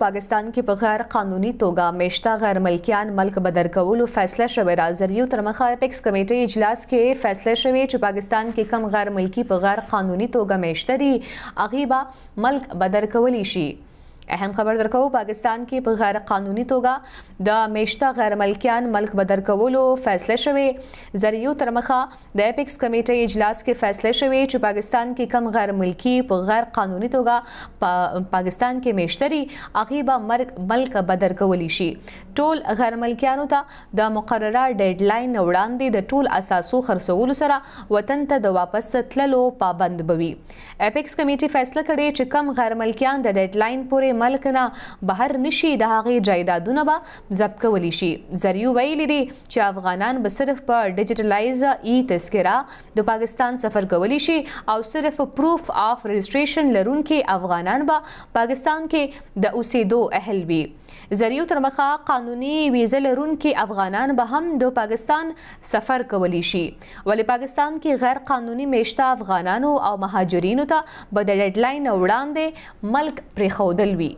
پاکستان کې په غیر قانوني توګه میشته غیر ملکیان ملک بدر کولو فیصله شوې را زریو تر مخه اپیکس کمیټې اجلاس کې فیصله شوې چې پاکستان کې کم غیر ملکی په غیر قانوني توګه میشته دي اغي با ملک بدر کولی شي اهم خبر درکو پاکستان کې په غیر قانوني توګه د میشته غیر ملکیان ملک بدر کولو فیصله شوې زریو تر مخه د اپیکس کمیټې اجلاس کې فیصله شوې چې پاکستان کې کم غیر ملکی په غیر قانوني توګه پا پاکستان کې میشتري اغیبا ملک بدر کولی شي ټول غیر ملکیانو ته د مقرره ډیډلاین وړاندې د ټول اساسو خرڅولو سره وطن ته د واپس تللو پابند بوي اپیکس کمیټې فیصله کړې چې کم غیر ملکیان د ډیډلاین پورې ملک نه بهر نشي د هغې جایدادونه به ضبط کولی شي زریو ویلي دي چې افغانان به صرف په ډیجیټلایز ای تذکره د پاکستان سفر کولی شي او صرف پروف آف رجسټریشن لرونکي افغانان به پاکستان کې د اوسېدو اهل وي زریو تر مخه قانوني ویزه لرونکي افغانان به هم د پاکستان سفر کولی شي ولی پاکستان کې غیر قانوني میشته افغانانو او مهاجرینو ته به د ډیډلاین وړاندې ملک پریخودل وي